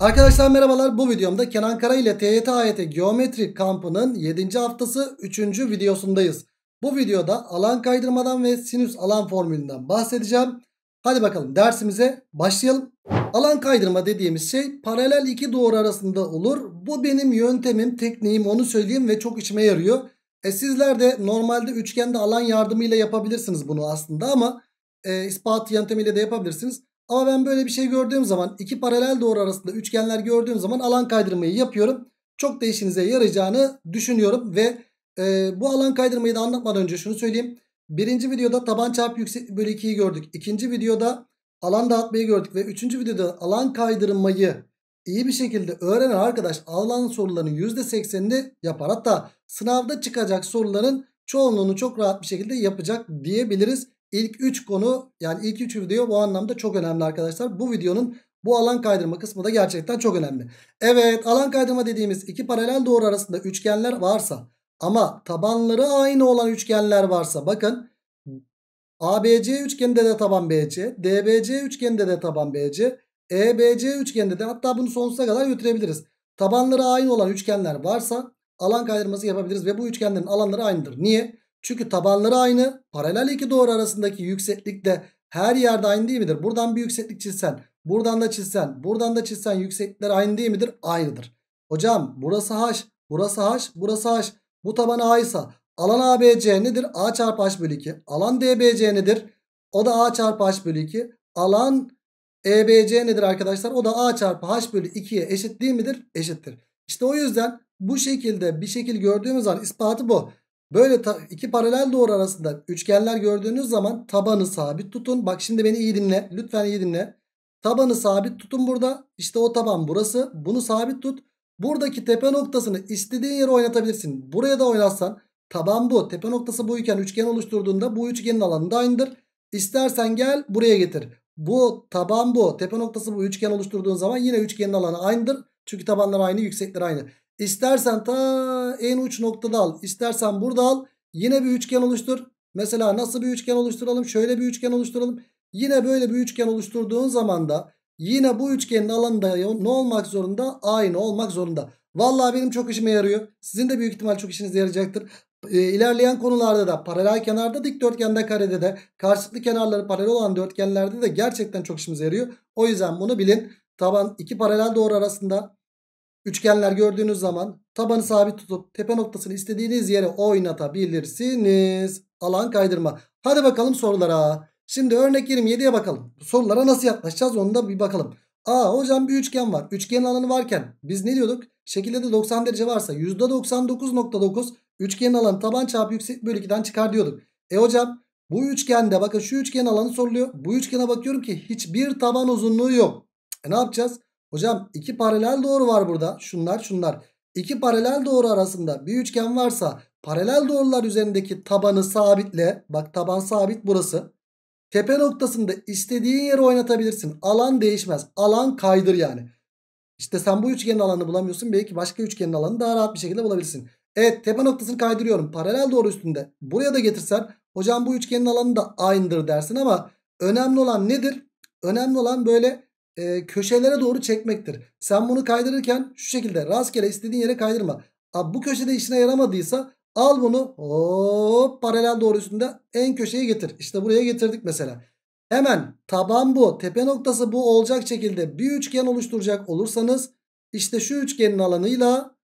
Arkadaşlar merhabalar bu videomda Kenan Kara ile TYT AYT Geometri kampının 7. haftası 3. videosundayız. Bu videoda alan kaydırmadan ve sinüs alan formülünden bahsedeceğim. Hadi bakalım dersimize başlayalım. Alan kaydırma dediğimiz şey paralel iki doğru arasında olur. Bu benim yöntemim, tekniğim onu söyleyeyim ve çok içime yarıyor. E sizler de normalde üçgende alan yardımıyla yapabilirsiniz bunu aslında ama e, ispat yöntemiyle de yapabilirsiniz. Ama ben böyle bir şey gördüğüm zaman iki paralel doğru arasında üçgenler gördüğüm zaman alan kaydırmayı yapıyorum. Çok da işinize yarayacağını düşünüyorum ve e, bu alan kaydırmayı da anlatmadan önce şunu söyleyeyim. Birinci videoda taban çarpı yüksek bölü 2'yi gördük. İkinci videoda alan dağıtmayı gördük ve üçüncü videoda alan kaydırmayı iyi bir şekilde öğrenen arkadaş alan sorularının %80'ini yapar. Hatta sınavda çıkacak soruların çoğunluğunu çok rahat bir şekilde yapacak diyebiliriz. İlk 3 konu yani ilk 3 video bu anlamda çok önemli arkadaşlar. Bu videonun bu alan kaydırma kısmı da gerçekten çok önemli. Evet alan kaydırma dediğimiz iki paralel doğru arasında üçgenler varsa ama tabanları aynı olan üçgenler varsa bakın ABC üçgeninde de taban BC, DBC üçgeninde de taban BC, EBC üçgeninde de hatta bunu sonsuza kadar götürebiliriz. Tabanları aynı olan üçgenler varsa alan kaydırması yapabiliriz ve bu üçgenlerin alanları aynıdır. Niye? Çünkü tabanları aynı. Paralel iki doğru arasındaki yükseklik de her yerde aynı değil midir? Buradan bir yükseklik çizsen, buradan da çizsen, buradan da çizsen yükseklikler aynı değil midir? Aynıdır. Hocam burası h, burası h, burası h. Bu taban a ise alan abc nedir? a çarpı h bölü 2. Alan dbc nedir? O da a çarpı h bölü 2. Alan ebc nedir arkadaşlar? O da a çarpı h bölü 2'ye eşit değil midir? Eşittir. İşte o yüzden bu şekilde bir şekil gördüğümüz zaman ispatı bu. Böyle iki paralel doğru arasında üçgenler gördüğünüz zaman tabanı sabit tutun. Bak şimdi beni iyi dinle. Lütfen iyi dinle. Tabanı sabit tutun burada. İşte o taban burası. Bunu sabit tut. Buradaki tepe noktasını istediğin yere oynatabilirsin. Buraya da oynatsan taban bu. Tepe noktası bu iken üçgen oluşturduğunda bu üçgenin alanında aynıdır. İstersen gel buraya getir. Bu taban bu. Tepe noktası bu üçgen oluşturduğun zaman yine üçgenin alanı aynıdır. Çünkü tabanlar aynı yüksekler aynı. İstersen ta en uç noktada al. İstersen burada al. Yine bir üçgen oluştur. Mesela nasıl bir üçgen oluşturalım? Şöyle bir üçgen oluşturalım. Yine böyle bir üçgen oluşturduğun zaman da yine bu üçgenin alanı ne olmak zorunda? Aynı olmak zorunda. Vallahi benim çok işime yarıyor. Sizin de büyük ihtimal çok işinize yarayacaktır. Ee, ilerleyen konularda da paralel kenarda dikdörtgende karede de karşılıklı kenarları paralel olan dörtgenlerde de gerçekten çok işimize yarıyor. O yüzden bunu bilin. Taban iki paralel doğru arasında Üçgenler gördüğünüz zaman tabanı sabit tutup tepe noktasını istediğiniz yere oynatabilirsiniz. Alan kaydırma. Hadi bakalım sorulara. Şimdi örnek 27'ye bakalım. Sorulara nasıl yaklaşacağız onu da bir bakalım. Aa hocam bir üçgen var. Üçgenin alanı varken biz ne diyorduk? Şekilde de 90 derece varsa %99.9 üçgenin alanı taban çarpı yüksek bölü 2'den çıkar diyorduk. E hocam bu üçgende bakın şu üçgen alanı soruluyor. Bu üçgene bakıyorum ki hiçbir taban uzunluğu yok. E ne yapacağız? Hocam iki paralel doğru var burada. Şunlar şunlar. İki paralel doğru arasında bir üçgen varsa paralel doğrular üzerindeki tabanı sabitle. Bak taban sabit burası. Tepe noktasında istediğin yere oynatabilirsin. Alan değişmez. Alan kaydır yani. İşte sen bu üçgenin alanını bulamıyorsun. Belki başka üçgenin alanını daha rahat bir şekilde bulabilirsin. Evet tepe noktasını kaydırıyorum. Paralel doğru üstünde. Buraya da getirsen hocam bu üçgenin alanı da aynıdır dersin ama önemli olan nedir? Önemli olan böyle e, köşelere doğru çekmektir. Sen bunu kaydırırken şu şekilde rastgele istediğin yere kaydırma. Abi bu köşede işine yaramadıysa al bunu hop paralel doğrusunda en köşeye getir. İşte buraya getirdik mesela. Hemen taban bu tepe noktası bu olacak şekilde bir üçgen oluşturacak olursanız işte şu üçgenin alanıyla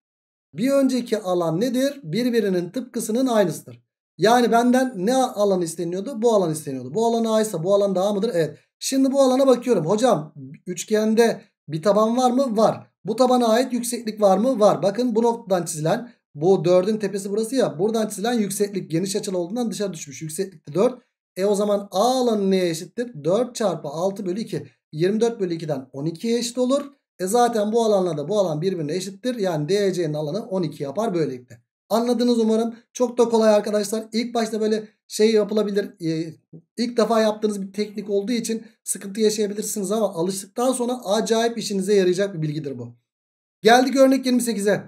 bir önceki alan nedir? Birbirinin tıpkısının aynısıdır. Yani benden ne alan isteniyordu? Bu alan isteniyordu. Bu alan A ise bu alan da A mıdır? Evet. Şimdi bu alana bakıyorum. Hocam üçgende bir taban var mı? Var. Bu tabana ait yükseklik var mı? Var. Bakın bu noktadan çizilen bu 4'ün tepesi burası ya. Buradan çizilen yükseklik geniş açılı olduğundan dışarı düşmüş. Yükseklik 4. E o zaman A alanı neye eşittir? 4 çarpı 6 bölü 2. 24 bölü 2'den 12'ye eşit olur. E zaten bu alanla da bu alan birbirine eşittir. Yani DC'nin alanı 12 yapar böylelikle. Anladınız umarım. Çok da kolay arkadaşlar. İlk başta böyle şey yapılabilir. E, ilk defa yaptığınız bir teknik olduğu için sıkıntı yaşayabilirsiniz ama alıştıktan sonra acayip işinize yarayacak bir bilgidir bu. Geldik örnek 28'e.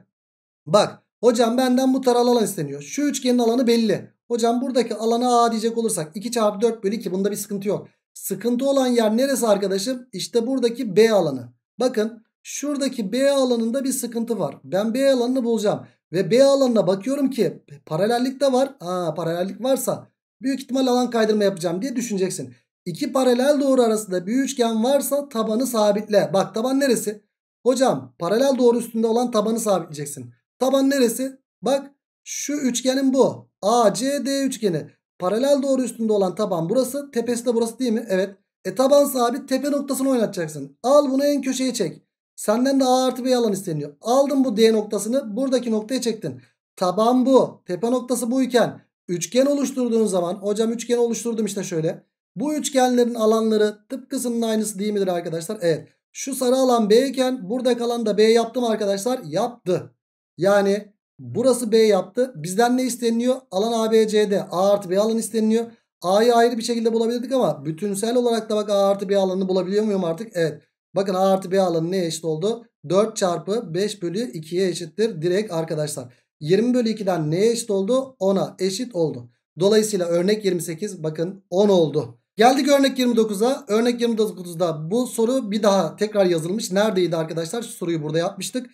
Bak hocam benden bu taralı alan isteniyor. Şu üçgenin alanı belli. Hocam buradaki alanı A diyecek olursak 2 çarpı 4 bölü 2 bunda bir sıkıntı yok. Sıkıntı olan yer neresi arkadaşım? İşte buradaki B alanı. Bakın şuradaki B alanında bir sıkıntı var. Ben B alanını bulacağım. Ve B alanına bakıyorum ki paralellik de var. Aa, paralellik varsa büyük ihtimal alan kaydırma yapacağım diye düşüneceksin. İki paralel doğru arasında bir üçgen varsa tabanı sabitle. Bak taban neresi? Hocam paralel doğru üstünde olan tabanı sabitleyeceksin. Taban neresi? Bak şu üçgenin bu. ACD üçgeni. Paralel doğru üstünde olan taban burası. Tepesi de burası değil mi? Evet. E taban sabit tepe noktasını oynatacaksın. Al bunu en köşeye çek. Senden de A artı B alan isteniyor. Aldın bu D noktasını buradaki noktaya çektin. Taban bu. Tepe noktası bu iken üçgen oluşturduğun zaman hocam üçgen oluşturdum işte şöyle. Bu üçgenlerin alanları tıpkısının aynısı değil midir arkadaşlar? Evet. Şu sarı alan B iken burada kalan da B yaptım arkadaşlar. Yaptı. Yani burası B yaptı. Bizden ne isteniyor? Alan ABCD. A artı B alan isteniyor. A'yı ayrı bir şekilde bulabilirdik ama bütünsel olarak da bak A artı B alanını bulabiliyor muyum artık? Evet. Bakın A artı B alanı neye eşit oldu? 4 çarpı 5 bölü 2'ye eşittir. Direkt arkadaşlar. 20 bölü 2'den neye eşit oldu? 10'a eşit oldu. Dolayısıyla örnek 28 bakın 10 oldu. Geldik örnek 29'a. Örnek 29'da bu soru bir daha tekrar yazılmış. Neredeydi arkadaşlar? Şu soruyu burada yapmıştık.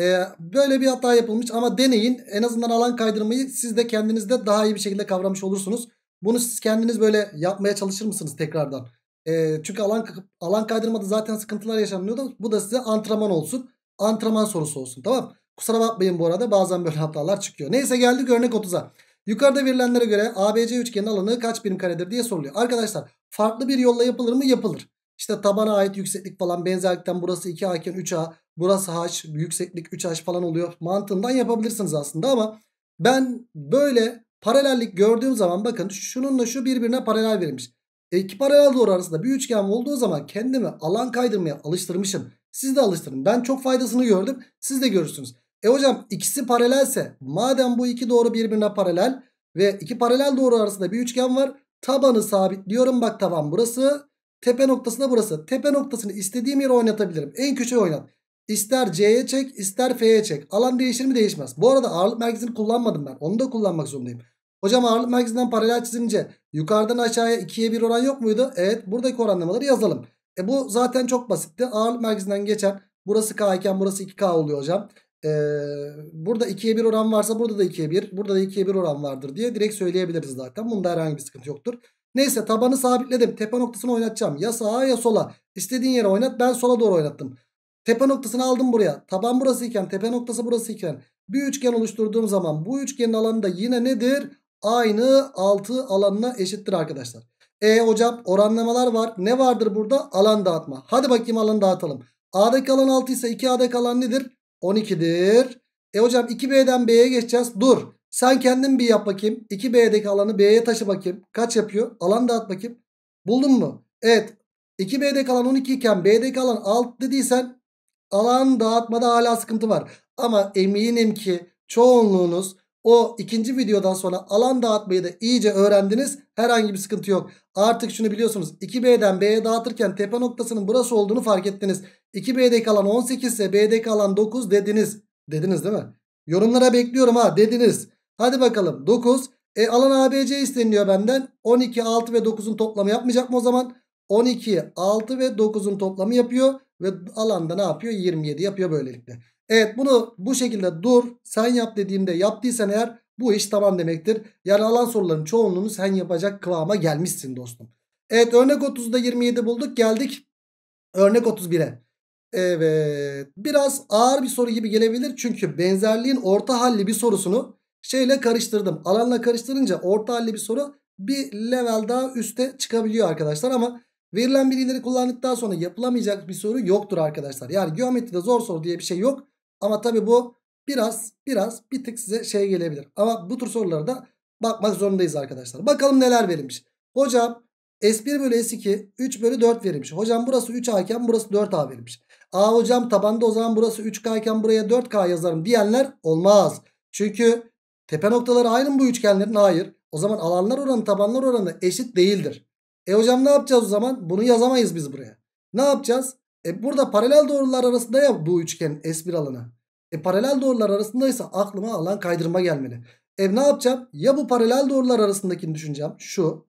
Ee, böyle bir hata yapılmış ama deneyin. En azından alan kaydırmayı siz de kendinizde daha iyi bir şekilde kavramış olursunuz. Bunu siz kendiniz böyle yapmaya çalışır mısınız tekrardan? E, çünkü alan alan kaydırmada zaten sıkıntılar yaşanıyordu. Bu da size antrenman olsun. Antrenman sorusu olsun tamam Kusura bakmayın bu arada bazen böyle hatalar çıkıyor. Neyse geldik örnek 30'a. Yukarıda verilenlere göre ABC üçgenin alanı kaç birim karedir diye soruluyor. Arkadaşlar farklı bir yolla yapılır mı? Yapılır. İşte tabana ait yükseklik falan benzerlikten burası 2A iken 3A, burası H, yükseklik 3H falan oluyor. Mantığından yapabilirsiniz aslında ama ben böyle paralellik gördüğüm zaman bakın şununla şu birbirine paralel verilmiş. İki paralel doğru arasında bir üçgen olduğu zaman kendimi alan kaydırmaya alıştırmışım. Siz de alıştırın. Ben çok faydasını gördüm. Siz de görürsünüz. E hocam ikisi paralelse madem bu iki doğru birbirine paralel ve iki paralel doğru arasında bir üçgen var. Tabanı sabitliyorum. Bak taban burası. Tepe noktası da burası. Tepe noktasını istediğim yere oynatabilirim. En köşeye oynat. İster C'ye çek ister F'ye çek. Alan değişir mi değişmez. Bu arada ağırlık merkezini kullanmadım ben. Onu da kullanmak zorundayım. Hocam ağırlık merkezinden paralel çizince yukarıdan aşağıya 2'ye 1 oran yok muydu? Evet buradaki oranlamaları yazalım. E bu zaten çok basitti. Ağırlık merkezinden geçen burası K iken burası 2K oluyor hocam. Ee, burada 2'ye 1 oran varsa burada da 2'ye 1 burada da 2'ye 1 oran vardır diye direkt söyleyebiliriz zaten. Bunda herhangi bir sıkıntı yoktur. Neyse tabanı sabitledim. Tepe noktasını oynatacağım. Ya sağa ya sola. İstediğin yere oynat. Ben sola doğru oynattım. Tepe noktasını aldım buraya. Taban burası iken tepe noktası burası iken bir üçgen oluşturduğum zaman bu üçgenin alanı da yine nedir? aynı 6 alanına eşittir arkadaşlar. E hocam oranlamalar var. Ne vardır burada? Alan dağıtma. Hadi bakayım alan dağıtalım. A'daki alan 6 ise 2A'daki alan nedir? 12'dir. E hocam 2B'den B'ye geçeceğiz. Dur. Sen kendin bir yap bakayım. 2B'deki alanı B'ye taşı bakayım. Kaç yapıyor? Alan dağıt bakayım. Buldun mu? Evet. 2B'deki alan 12 iken B'deki alan 6 dediysen alan dağıtmada hala sıkıntı var. Ama eminim ki çoğunluğunuz o ikinci videodan sonra alan dağıtmayı da iyice öğrendiniz. Herhangi bir sıkıntı yok. Artık şunu biliyorsunuz. 2B'den B'ye dağıtırken tepe noktasının burası olduğunu fark ettiniz. 2B'deki alan 18 ise B'deki alan 9 dediniz. Dediniz değil mi? Yorumlara bekliyorum ha dediniz. Hadi bakalım 9. E alan ABC isteniliyor benden. 12, 6 ve 9'un toplamı yapmayacak mı o zaman? 12, 6 ve 9'un toplamı yapıyor. Ve alanda ne yapıyor? 27 yapıyor böylelikle. Evet bunu bu şekilde dur sen yap dediğimde yaptıysan eğer bu iş tamam demektir. Yani alan soruların çoğunluğunu sen yapacak kıvama gelmişsin dostum. Evet örnek 30'da 27 bulduk geldik. Örnek 31'e. Evet biraz ağır bir soru gibi gelebilir. Çünkü benzerliğin orta halli bir sorusunu şeyle karıştırdım. Alanla karıştırınca orta halli bir soru bir level daha üste çıkabiliyor arkadaşlar. Ama verilen bilgileri kullandıktan sonra yapılamayacak bir soru yoktur arkadaşlar. Yani geometride zor soru diye bir şey yok. Ama tabi bu biraz biraz bir tık size şey gelebilir. Ama bu tür sorulara da bakmak zorundayız arkadaşlar. Bakalım neler verilmiş. Hocam S1 bölü S2 3 bölü 4 verilmiş. Hocam burası 3A iken burası 4A verilmiş. A hocam tabanda o zaman burası 3K iken buraya 4K yazarım diyenler olmaz. Çünkü tepe noktaları aynı mı bu üçgenlerin? Hayır. O zaman alanlar oranı tabanlar oranı eşit değildir. E hocam ne yapacağız o zaman? Bunu yazamayız biz buraya. Ne yapacağız? E burada paralel doğrular arasında ya bu üçgen S1 alanı. E paralel doğrular arasındaysa aklıma alan kaydırma gelmeli. E ne yapacağım? Ya bu paralel doğrular arasındakini düşüneceğim. Şu.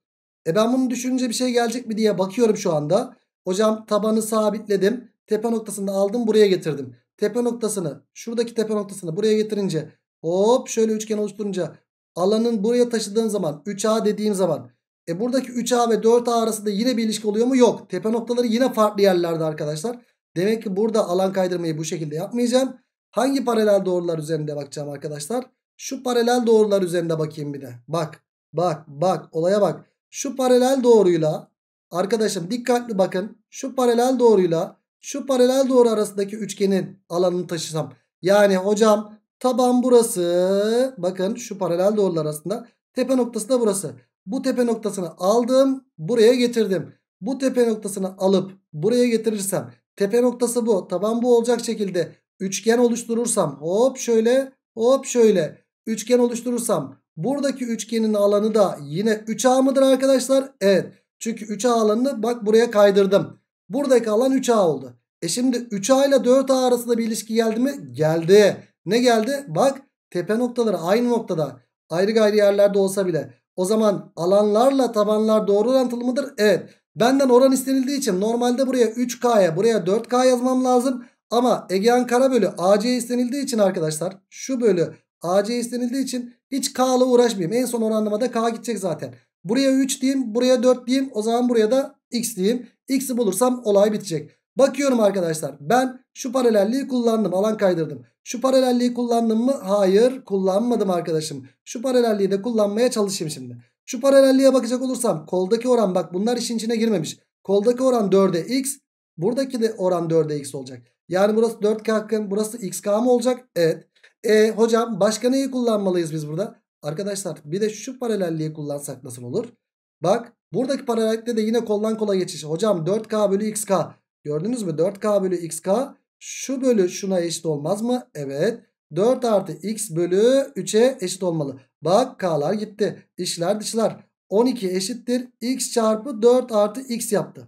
E ben bunu düşününce bir şey gelecek mi diye bakıyorum şu anda. Hocam tabanı sabitledim. Tepe noktasını aldım buraya getirdim. Tepe noktasını şuradaki tepe noktasını buraya getirince hop şöyle üçgen oluşturunca alanın buraya taşıdığım zaman 3A dediğim zaman e buradaki 3A ve 4A arasında yine bir ilişki oluyor mu? Yok. Tepe noktaları yine farklı yerlerde arkadaşlar. Demek ki burada alan kaydırmayı bu şekilde yapmayacağım. Hangi paralel doğrular üzerinde bakacağım arkadaşlar? Şu paralel doğrular üzerinde bakayım bir de. Bak. Bak. Bak. Olaya bak. Şu paralel doğruyla arkadaşım dikkatli bakın. Şu paralel doğruyla şu paralel doğru arasındaki üçgenin alanını taşısam. Yani hocam taban burası. Bakın şu paralel doğrular arasında. Tepe noktası da burası. Bu tepe noktasını aldım. Buraya getirdim. Bu tepe noktasını alıp buraya getirirsem tepe noktası bu. Taban bu olacak şekilde üçgen oluşturursam hop şöyle hop şöyle üçgen oluşturursam buradaki üçgenin alanı da yine 3A mıdır arkadaşlar? Evet. Çünkü 3A alanını bak buraya kaydırdım. Buradaki alan 3A oldu. E şimdi 3A ile 4A arasında bir ilişki geldi mi? Geldi. Ne geldi? Bak tepe noktaları aynı noktada. Ayrı gayrı yerlerde olsa bile. O zaman alanlarla tabanlar doğru orantılı mıdır? Evet. Benden oran istenildiği için normalde buraya 3K'ya buraya 4K yazmam lazım. Ama Egehan Kara bölü AC istenildiği için arkadaşlar şu bölü AC istenildiği için hiç K'la uğraşmayayım. En son oranlamada K gidecek zaten. Buraya 3 diyeyim buraya 4 diyeyim o zaman buraya da X diyeyim. X'i bulursam olay bitecek. Bakıyorum arkadaşlar ben şu paralelliği kullandım alan kaydırdım. Şu paralelliği kullandım mı? Hayır kullanmadım arkadaşım. Şu paralelliği de kullanmaya çalışayım şimdi. Şu paralelliğe bakacak olursam koldaki oran bak bunlar işin içine girmemiş. Koldaki oran 4'e x buradaki de oran 4'e x olacak. Yani burası 4k burası xk mı olacak? Evet. E hocam başka neyi kullanmalıyız biz burada? Arkadaşlar bir de şu paralelliği kullansak nasıl olur? Bak buradaki paralellikte de yine koldan kola geçiş. Hocam 4k bölü xk. Gördünüz mü? 4k bölü xk şu bölü şuna eşit olmaz mı? Evet. 4 artı x bölü 3'e eşit olmalı. Bak k'lar gitti. İşler dışlar. 12 eşittir. x çarpı 4 artı x yaptı.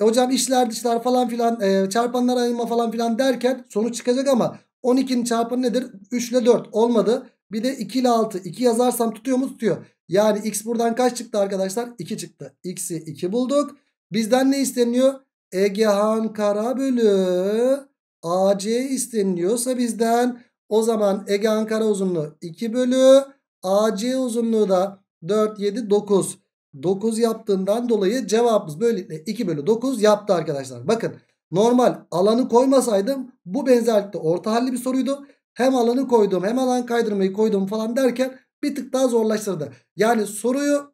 E hocam işler dışlar falan filan e, çarpanlar ayırma falan filan derken sonuç çıkacak ama 12'nin çarpanı nedir? 3 ile 4 olmadı. Bir de 2 ile 6. 2 yazarsam tutuyor mu? Tutuyor. Yani x buradan kaç çıktı arkadaşlar? 2 çıktı. x'i 2 bulduk. Bizden ne isteniyor? Egehan Kara bölü AC isteniliyorsa bizden o zaman Egehan Kara uzunluğu 2 bölü AC uzunluğu da 4, 7, 9. 9 yaptığından dolayı cevabımız böylelikle 2 bölü 9 yaptı arkadaşlar. Bakın normal alanı koymasaydım bu benzerlikte orta halli bir soruydu. Hem alanı koydum hem alan kaydırmayı koydum falan derken bir tık daha zorlaştırdı. Yani soruyu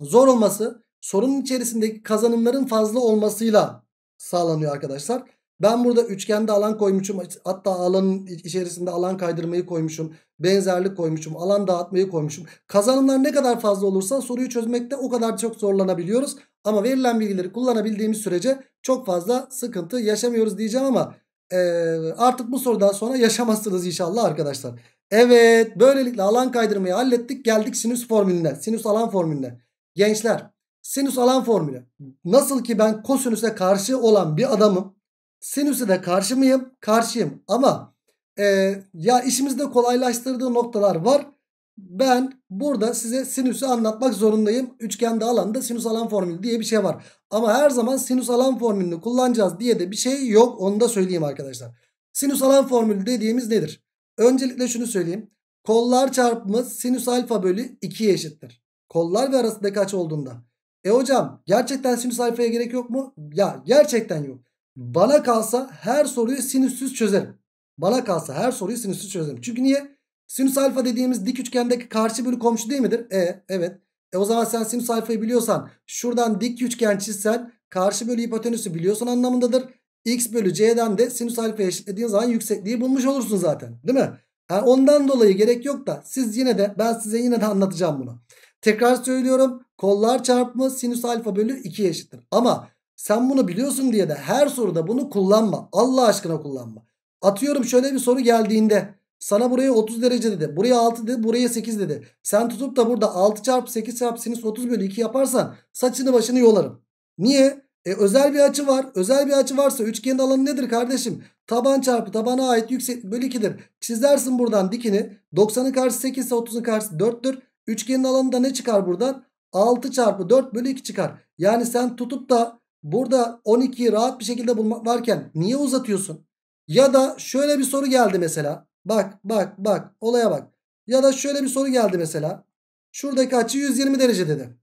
zor olması sorunun içerisindeki kazanımların fazla olmasıyla sağlanıyor arkadaşlar. Ben burada üçgende alan koymuşum. Hatta alanın içerisinde alan kaydırmayı koymuşum. Benzerlik koymuşum. Alan dağıtmayı koymuşum. Kazanımlar ne kadar fazla olursa soruyu çözmekte o kadar çok zorlanabiliyoruz. Ama verilen bilgileri kullanabildiğimiz sürece çok fazla sıkıntı yaşamıyoruz diyeceğim ama e, artık bu sorudan sonra yaşamazsınız inşallah arkadaşlar. Evet böylelikle alan kaydırmayı hallettik. Geldik sinüs formülüne. Sinüs alan formülüne. Gençler Sinüs alan formülü. Nasıl ki ben kosinüse karşı olan bir adamım. Sinüse de karşı mıyım? Karşıyım. Ama e, ya işimizde kolaylaştırdığı noktalar var. Ben burada size sinüsü anlatmak zorundayım. Üçgende alanda sinüs alan formülü diye bir şey var. Ama her zaman sinüs alan formülünü kullanacağız diye de bir şey yok. Onu da söyleyeyim arkadaşlar. Sinüs alan formülü dediğimiz nedir? Öncelikle şunu söyleyeyim. Kollar çarpımı sinüs alfa bölü 2'ye eşittir. Kollar ve arasındaki açı olduğunda. E hocam gerçekten sinüs alfaya gerek yok mu? Ya gerçekten yok. Bana kalsa her soruyu sinüssüz çözerim. Bana kalsa her soruyu sinüssüz çözerim. Çünkü niye? Sinüs alfa dediğimiz dik üçgendeki karşı bölü komşu değil midir? E evet. E o zaman sen sinüs alfayı biliyorsan şuradan dik üçgen çizsen karşı bölü hipotenüsü biliyorsun anlamındadır. X bölü C'den de sinüs alfaya eşitlediğin zaman yüksekliği bulmuş olursun zaten. Değil mi? Yani e ondan dolayı gerek yok da siz yine de ben size yine de anlatacağım bunu. Tekrar söylüyorum Kollar çarpımı sinüs alfa bölü 2 eşittir. Ama sen bunu biliyorsun diye de her soruda bunu kullanma. Allah aşkına kullanma. Atıyorum şöyle bir soru geldiğinde sana buraya 30 derece dedi. Buraya 6 dedi. Buraya 8 dedi. Sen tutup da burada 6 çarpı 8 çarpı sinüs 30 bölü 2 yaparsan saçını başını yolarım. Niye? E, özel bir açı var. Özel bir açı varsa üçgenin alanı nedir kardeşim? Taban çarpı tabana ait yüksek bölü 2'dir. Çizersin buradan dikini. 90'ın karşısı 8 ise 30'un karşısı 4'tür. Üçgenin da ne çıkar buradan? 6 çarpı 4 bölü 2 çıkar. Yani sen tutup da burada 12'yi rahat bir şekilde bulmak varken niye uzatıyorsun? Ya da şöyle bir soru geldi mesela. Bak bak bak olaya bak. Ya da şöyle bir soru geldi mesela. Şuradaki açı 120 derece dedi.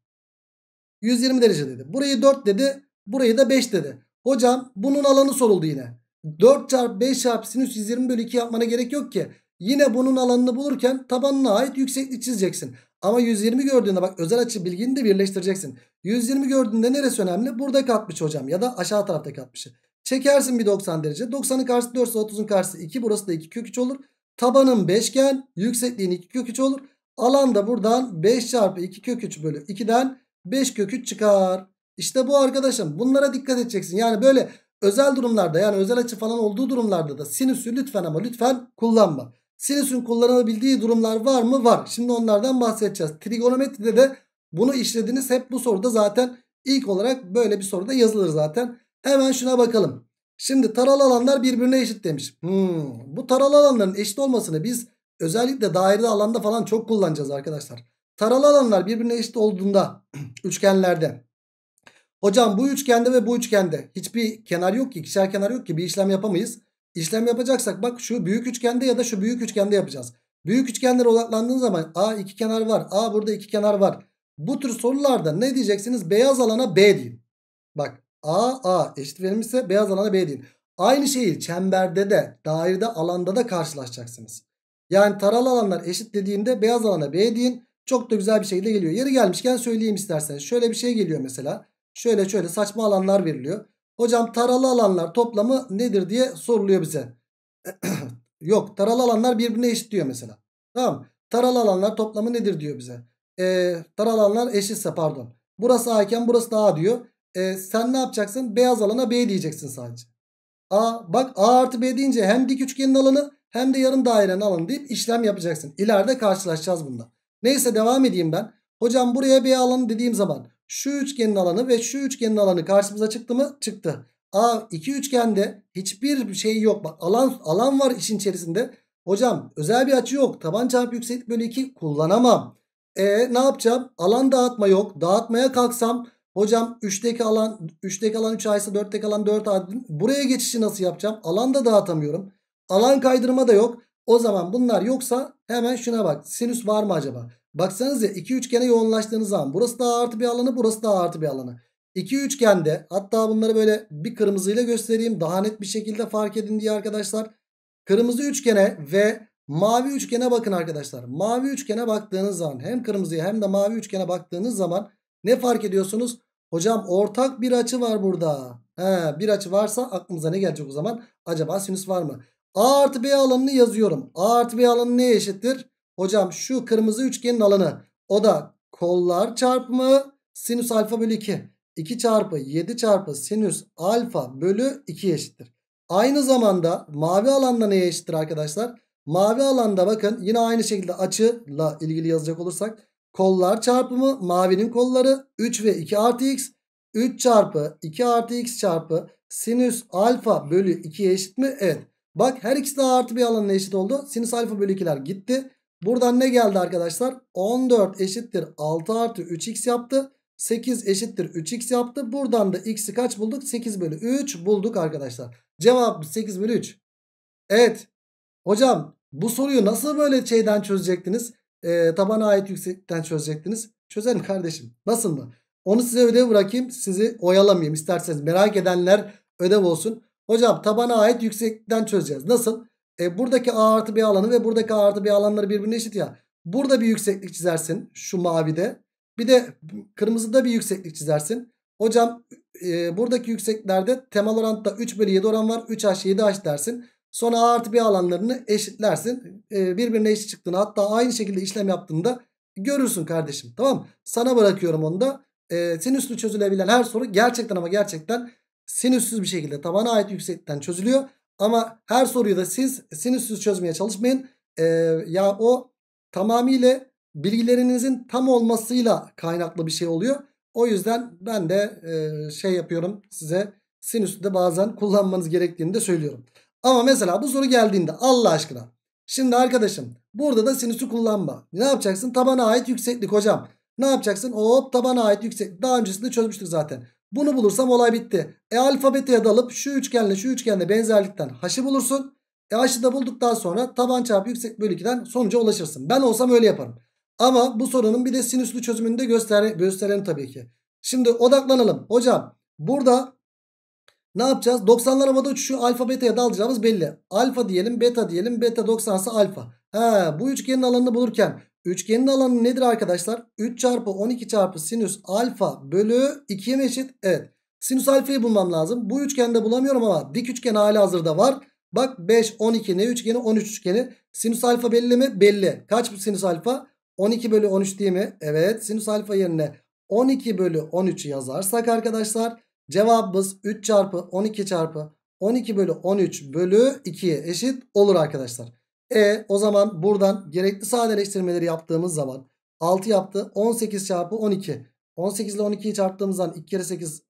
120 derece dedi. Burayı 4 dedi. Burayı da 5 dedi. Hocam bunun alanı soruldu yine. 4 çarpı 5 çarpı sinüs 120 bölü 2 yapmana gerek yok ki. Yine bunun alanını bulurken tabanına ait yükseklik çizeceksin. Ama 120 gördüğünde bak özel açı bilgini de birleştireceksin. 120 gördüğünde neresi önemli? Burada 60 hocam ya da aşağı tarafta 60'ı. Çekersin bir 90 derece. 90'ın karşısı 4 30'un karşısı 2. Burası da 2 kök 3 olur. Tabanın beşgen yüksekliğin 2 kök 3 olur. Alan da buradan 5 çarpı 2 kök 3 bölü 2'den 5 kök 3 çıkar. İşte bu arkadaşım bunlara dikkat edeceksin. Yani böyle özel durumlarda yani özel açı falan olduğu durumlarda da sinüsü lütfen ama lütfen kullanma. Sinüsün kullanılabildiği durumlar var mı? Var. Şimdi onlardan bahsedeceğiz. Trigonometride de bunu işlediniz. Hep bu soruda zaten ilk olarak böyle bir soruda yazılır zaten. Hemen şuna bakalım. Şimdi taralı alanlar birbirine eşit demiş. Hmm. Bu taralı alanların eşit olmasını biz özellikle dairede alanda falan çok kullanacağız arkadaşlar. Taralı alanlar birbirine eşit olduğunda üçgenlerde. Hocam bu üçgende ve bu üçgende hiçbir kenar yok ki ikişer kenar yok ki bir işlem yapamayız. İşlem yapacaksak bak şu büyük üçgende ya da şu büyük üçgende yapacağız. Büyük üçgenlere odaklandığınız zaman A iki kenar var. A burada iki kenar var. Bu tür sorularda ne diyeceksiniz? Beyaz alana B deyin. Bak A A eşit verilmişse beyaz alana B deyin. Aynı şeyi çemberde de dairede alanda da karşılaşacaksınız. Yani taralı alanlar eşit dediğinde beyaz alana B deyin. Çok da güzel bir şekilde geliyor. Yeri gelmişken söyleyeyim isterseniz. Şöyle bir şey geliyor mesela. Şöyle şöyle saçma alanlar veriliyor. Hocam taralı alanlar toplamı nedir diye soruluyor bize. Yok taralı alanlar birbirine eşit diyor mesela. Tamam Taralı alanlar toplamı nedir diyor bize. E, taralı alanlar eşitse pardon. Burası A iken burası da A diyor. E, sen ne yapacaksın? Beyaz alana B diyeceksin sadece. A bak A artı B deyince hem dik üçgenin alanı hem de yarım dairenin alanı deyip işlem yapacaksın. İleride karşılaşacağız bununla. Neyse devam edeyim ben. Hocam buraya B alanı dediğim zaman şu üçgenin alanı ve şu üçgenin alanı karşımıza çıktı mı? Çıktı. A iki üçgende hiçbir şey yok. Bak alan alan var işin içerisinde. Hocam özel bir açı yok. Taban çarpı yükseklik bölü 2 kullanamam. E ne yapacağım? Alan dağıtma yok. Dağıtmaya kalksam hocam 3'teki alan 3'teki alan 3 aysa 4'teki alan 4 ay. Buraya geçişi nasıl yapacağım? Alan da dağıtamıyorum. Alan kaydırma da yok. O zaman bunlar yoksa hemen şuna bak. Sinüs var mı acaba? Baksanız Baksanıza iki üçgene yoğunlaştığınız zaman burası daha artı bir alanı burası daha artı bir alanı. İki üçgende hatta bunları böyle bir kırmızıyla göstereyim daha net bir şekilde fark edin diye arkadaşlar. Kırmızı üçgene ve mavi üçgene bakın arkadaşlar. Mavi üçgene baktığınız zaman hem kırmızıya hem de mavi üçgene baktığınız zaman ne fark ediyorsunuz? Hocam ortak bir açı var burada. He, bir açı varsa aklımıza ne gelecek o zaman? Acaba sinüs var mı? A artı B alanını yazıyorum. A artı B alanı neye eşittir? Hocam şu kırmızı üçgenin alanı o da kollar çarpımı sinüs alfa bölü 2. 2 çarpı 7 çarpı sinüs alfa bölü 2 eşittir. Aynı zamanda mavi alanda neye eşittir arkadaşlar? Mavi alanda bakın yine aynı şekilde açıyla ilgili yazacak olursak kollar çarpımı mavinin kolları 3 ve 2 artı x 3 çarpı 2 artı x çarpı sinüs alfa bölü 2 eşit mi? Evet. Bak her ikisi de artı bir alanına eşit oldu. Sinüs alfa bölü 2'ler gitti. Buradan ne geldi arkadaşlar? 14 eşittir 6 artı 3x yaptı. 8 eşittir 3x yaptı. Buradan da x'i kaç bulduk? 8 bölü 3 bulduk arkadaşlar. Cevap 8 bölü 3. Evet. Hocam bu soruyu nasıl böyle şeyden çözecektiniz? E, tabana ait yüksekten çözecektiniz. Çözerim kardeşim. Nasıl mı? Onu size ödev bırakayım. Sizi oyalamayayım. İsterseniz merak edenler ödev olsun. Hocam tabana ait yüksekten çözeceğiz. Nasıl? E buradaki A artı B alanı ve buradaki A artı B alanları birbirine eşit ya. Burada bir yükseklik çizersin şu mavide. Bir de kırmızıda bir yükseklik çizersin. Hocam e, buradaki yükseklerde temel orantta 3 bölü 7 oran var. 3H 7H dersin. Sonra A artı B alanlarını eşitlersin. E, birbirine eşit çıktığını hatta aynı şekilde işlem yaptığında görürsün kardeşim. Tamam Sana bırakıyorum onu da. E, sinüslü çözülebilen her soru gerçekten ama gerçekten sinüssüz bir şekilde tabana ait yükseklikten çözülüyor. Ama her soruyu da siz sinüsüz çözmeye çalışmayın. Ee, ya o tamamıyla bilgilerinizin tam olmasıyla kaynaklı bir şey oluyor. O yüzden ben de e, şey yapıyorum size sinüsü de bazen kullanmanız gerektiğini de söylüyorum. Ama mesela bu soru geldiğinde Allah aşkına. Şimdi arkadaşım burada da sinüsü kullanma. Ne yapacaksın? Tabana ait yükseklik hocam. Ne yapacaksın? Hop tabana ait yükseklik. Daha öncesinde çözmüştük zaten. Bunu bulursam olay bitti. E alfabeteye dalıp şu üçgenle şu üçgenle benzerlikten haşı bulursun. E haşı da bulduktan sonra taban çarpı yüksek bölü 2'den sonuca ulaşırsın. Ben olsam öyle yaparım. Ama bu sorunun bir de sinüslü çözümünü de göster gösterelim tabii ki. Şimdi odaklanalım. Hocam burada ne yapacağız? 90'lar havada şu alfa beta'ya dalacağımız belli. Alfa diyelim beta diyelim beta 90 ise alfa. He, bu üçgenin alanını bulurken Üçgenin alanı nedir arkadaşlar? 3 çarpı 12 çarpı sinüs alfa bölü 2'ye mi eşit? Evet. Sinüs alfayı bulmam lazım. Bu üçgende bulamıyorum ama dik üçgen hali hazırda var. Bak 5, 12 ne üçgeni? 13 üçgeni. Sinüs alfa belli mi? Belli. Kaç bu sinüs alfa? 12 bölü 13 değil mi? Evet. Sinüs alfa yerine 12 bölü 13'ü yazarsak arkadaşlar cevabımız 3 çarpı 12 çarpı 12 bölü 13 bölü 2'ye eşit olur arkadaşlar. E o zaman buradan gerekli sadeleştirmeleri yaptığımız zaman 6 yaptı. 18 çarpı 12. 18 ile 12'yi çarptığımızdan 2 kere 8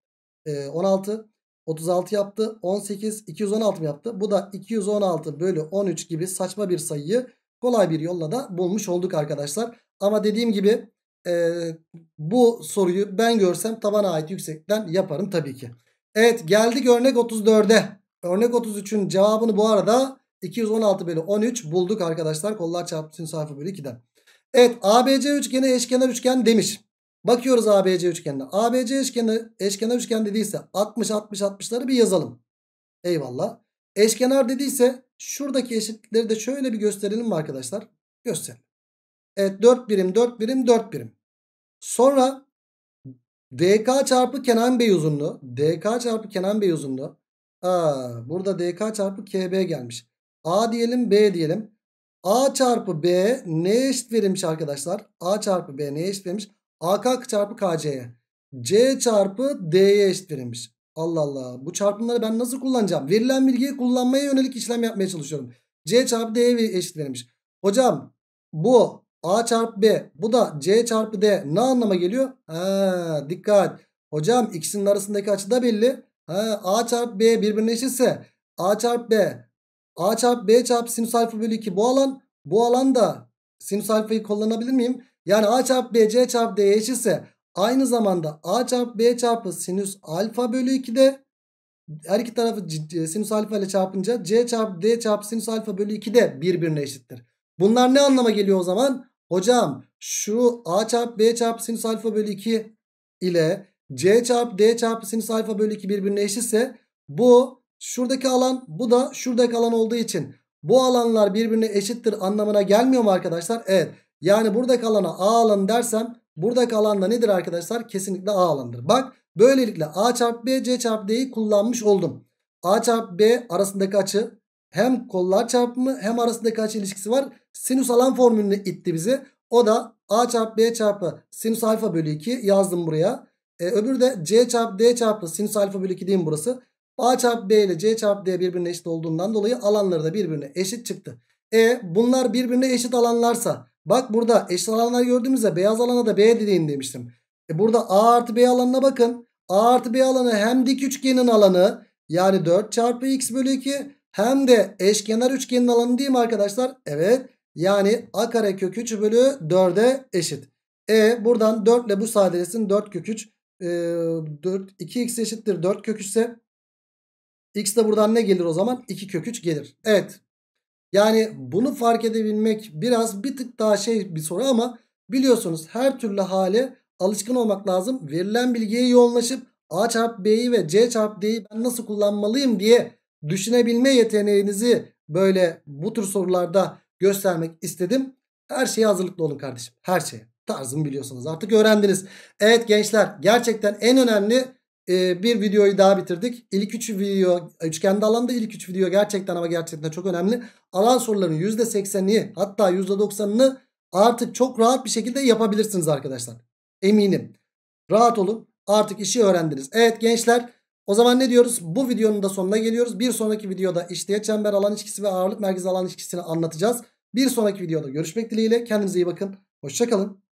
16. 36 yaptı. 18 216 mı yaptı? Bu da 216 bölü 13 gibi saçma bir sayıyı kolay bir yolla da bulmuş olduk arkadaşlar. Ama dediğim gibi e, bu soruyu ben görsem tabana ait yüksekten yaparım tabii ki. Evet geldik örnek 34'e. Örnek 33'ün cevabını bu arada 216 bölü 13 bulduk arkadaşlar. Kollar çarpısının sayfa bölü 2'den. Evet ABC üçgeni eşkenar üçgen demiş. Bakıyoruz ABC üçgenine. ABC üçgeni eşkenar üçgen dediyse 60 60 60'ları bir yazalım. Eyvallah. Eşkenar dediyse şuradaki eşitlikleri de şöyle bir gösterelim mi arkadaşlar? Gösterelim. Evet 4 birim 4 birim 4 birim. Sonra DK çarpı Kenan Bey uzunluğu. DK çarpı Kenan Bey uzunluğu. Aa, burada DK çarpı KB gelmiş. A diyelim B diyelim. A çarpı B ne eşit verilmiş arkadaşlar? A çarpı B ne eşit verilmiş? AK çarpı KC'ye. C çarpı D'ye eşit verilmiş. Allah Allah. Bu çarpımları ben nasıl kullanacağım? Verilen bilgiyi kullanmaya yönelik işlem yapmaya çalışıyorum. C çarpı D'ye eşit verilmiş. Hocam bu A çarpı B. Bu da C çarpı D. Ne anlama geliyor? Ha, dikkat. Hocam ikisinin arasındaki açı da belli. Ha, A çarpı B birbirine eşitse A çarpı B A çarpı B çarpı sinüs alfa bölü 2 bu alan. Bu alanda sinüs alfayı kullanabilir miyim? Yani A çarpı B C çarpı D eşitse aynı zamanda A çarpı B çarpı sinüs alfa bölü 2 de her iki tarafı sinüs alfa ile çarpınca C çarpı D çarpı sinüs alfa bölü 2 de birbirine eşittir. Bunlar ne anlama geliyor o zaman? Hocam şu A çarpı B çarpı sinüs alfa bölü 2 ile C çarpı D çarpı sinüs alfa bölü 2 birbirine eşitse bu şuradaki alan bu da şuradaki alan olduğu için bu alanlar birbirine eşittir anlamına gelmiyor mu arkadaşlar? Evet. Yani buradaki alana A alanı dersem buradaki da nedir arkadaşlar? Kesinlikle A alanıdır. Bak böylelikle A çarpı B C çarpı D'yi kullanmış oldum. A çarpı B arasındaki açı hem kollar çarpımı hem arasındaki açı ilişkisi var. Sinüs alan formülünü itti bizi. O da A çarpı B çarpı sinüs alfa bölü 2 yazdım buraya. E, öbürü de C çarpı D çarpı sinüs alfa bölü 2 diyeyim burası. A çarpı B ile C çarpı D birbirine eşit olduğundan dolayı alanları da birbirine eşit çıktı. E bunlar birbirine eşit alanlarsa bak burada eşit alanlar gördüğümüzde beyaz alana da B dediğim demiştim. E burada A artı B alanına bakın. A artı B alanı hem dik üçgenin alanı yani 4 çarpı x bölü 2 hem de eşkenar üçgenin alanı değil mi arkadaşlar? Evet yani a kare kök 3 bölü 4'e eşit. E buradan 4 ile bu sadelesin 4 kök 3 e, 4, 2x eşittir 4 kök 3 ise X de buradan ne gelir o zaman? 2 kök 3 gelir. Evet. Yani bunu fark edebilmek biraz bir tık daha şey bir soru ama biliyorsunuz her türlü hale alışkın olmak lazım. Verilen bilgiye yoğunlaşıp A çarp B'yi ve C çarp D'yi ben nasıl kullanmalıyım diye düşünebilme yeteneğinizi böyle bu tür sorularda göstermek istedim. Her şeye hazırlıklı olun kardeşim. Her şeye. Tarzımı biliyorsunuz. Artık öğrendiniz. Evet gençler gerçekten en önemli e, bir videoyu daha bitirdik. İlk 3 video üçgende alanda ilk 3 video gerçekten ama gerçekten çok önemli. Alan sorularının %80'ini hatta %90'ını artık çok rahat bir şekilde yapabilirsiniz arkadaşlar. Eminim. Rahat olun. Artık işi öğrendiniz. Evet gençler o zaman ne diyoruz? Bu videonun da sonuna geliyoruz. Bir sonraki videoda işleye çember alan ilişkisi ve ağırlık merkezi alan ilişkisini anlatacağız. Bir sonraki videoda görüşmek dileğiyle. Kendinize iyi bakın. Hoşçakalın.